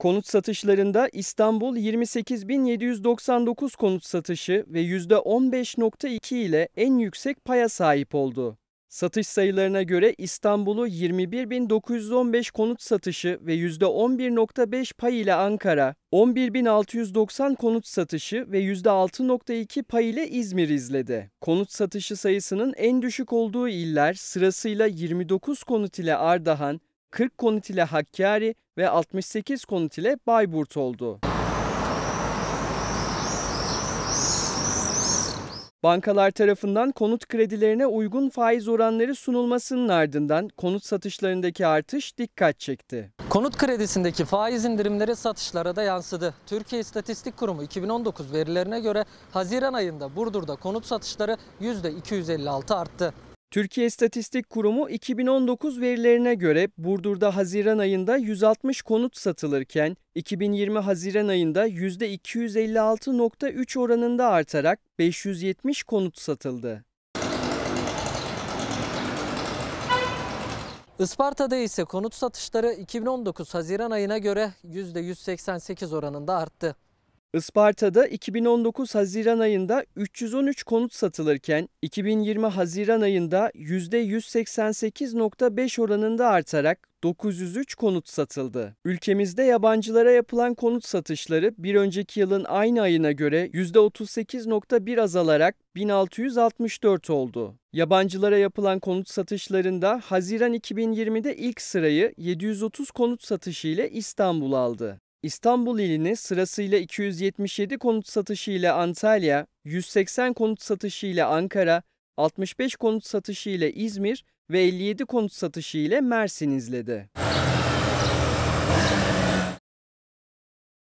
Konut satışlarında İstanbul 28.799 konut satışı ve %15.2 ile en yüksek paya sahip oldu. Satış sayılarına göre İstanbul'u 21.915 konut satışı ve %11.5 pay ile Ankara, 11.690 konut satışı ve %6.2 pay ile İzmir izledi. Konut satışı sayısının en düşük olduğu iller sırasıyla 29 konut ile Ardahan, 40 konut ile Hakkari ve 68 konut ile Bayburt oldu. Bankalar tarafından konut kredilerine uygun faiz oranları sunulmasının ardından konut satışlarındaki artış dikkat çekti. Konut kredisindeki faiz indirimleri satışlara da yansıdı. Türkiye İstatistik Kurumu 2019 verilerine göre Haziran ayında Burdur'da konut satışları %256 arttı. Türkiye İstatistik Kurumu 2019 verilerine göre Burdur'da Haziran ayında 160 konut satılırken 2020 Haziran ayında %256.3 oranında artarak 570 konut satıldı. Isparta'da ise konut satışları 2019 Haziran ayına göre %188 oranında arttı. Isparta'da 2019 Haziran ayında 313 konut satılırken 2020 Haziran ayında %188.5 oranında artarak 903 konut satıldı. Ülkemizde yabancılara yapılan konut satışları bir önceki yılın aynı ayına göre %38.1 azalarak 1664 oldu. Yabancılara yapılan konut satışlarında Haziran 2020'de ilk sırayı 730 konut satışı ile İstanbul aldı. İstanbul ilini sırasıyla 277 konut satışı ile Antalya, 180 konut satışı ile Ankara, 65 konut satışı ile İzmir ve 57 konut satışı ile Mersin izledi.